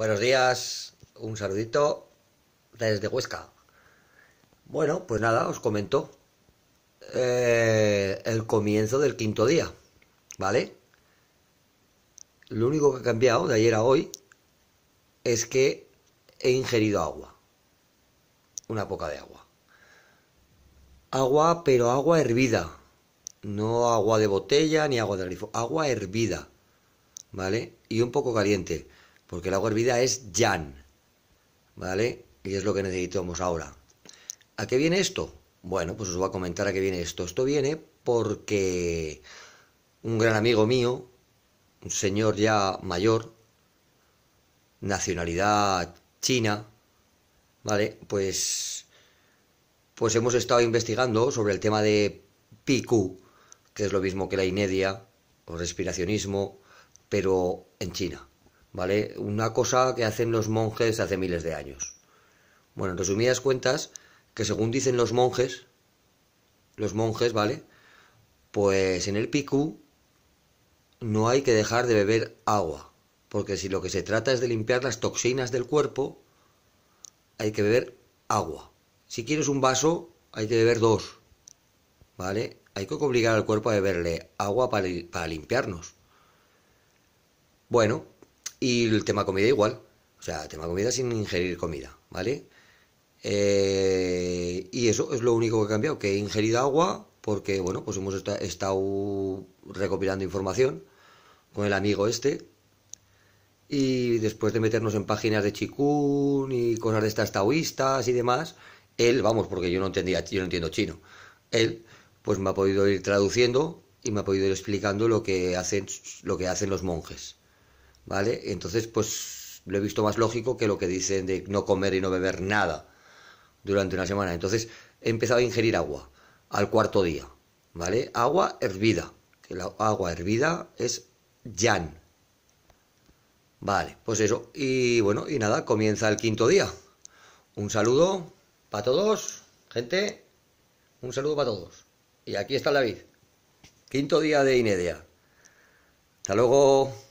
Buenos días, un saludito desde Huesca. Bueno, pues nada, os comento eh, el comienzo del quinto día, ¿vale? Lo único que ha cambiado de ayer a hoy es que he ingerido agua, una poca de agua. Agua, pero agua hervida, no agua de botella ni agua de grifo, agua hervida, ¿vale? Y un poco caliente porque el agua hervida es yan, ¿vale? Y es lo que necesitamos ahora. ¿A qué viene esto? Bueno, pues os voy a comentar a qué viene esto. Esto viene porque un gran amigo mío, un señor ya mayor, nacionalidad china, ¿vale? Pues, pues hemos estado investigando sobre el tema de PQ, que es lo mismo que la inedia o respiracionismo, pero en China. ¿vale? Una cosa que hacen los monjes hace miles de años. Bueno, en resumidas cuentas, que según dicen los monjes, los monjes, ¿vale? Pues en el piku no hay que dejar de beber agua, porque si lo que se trata es de limpiar las toxinas del cuerpo, hay que beber agua. Si quieres un vaso, hay que beber dos, ¿vale? Hay que obligar al cuerpo a beberle agua para limpiarnos. Bueno, y el tema comida igual. O sea, tema comida sin ingerir comida, ¿vale? Eh, y eso es lo único que he cambiado, que he ingerido agua porque, bueno, pues hemos estado recopilando información con el amigo este. Y después de meternos en páginas de chikun y cosas de estas taoístas y demás, él, vamos, porque yo no entendía, yo no entiendo chino, él, pues me ha podido ir traduciendo y me ha podido ir explicando lo que hacen, lo que hacen los monjes. ¿vale? Entonces, pues lo he visto más lógico que lo que dicen de no comer y no beber nada durante una semana. Entonces, he empezado a ingerir agua al cuarto día, ¿vale? Agua hervida, que la agua hervida es yan. Vale, pues eso. Y bueno, y nada, comienza el quinto día. Un saludo para todos, gente. Un saludo para todos. Y aquí está David. Quinto día de Inedia. Hasta luego.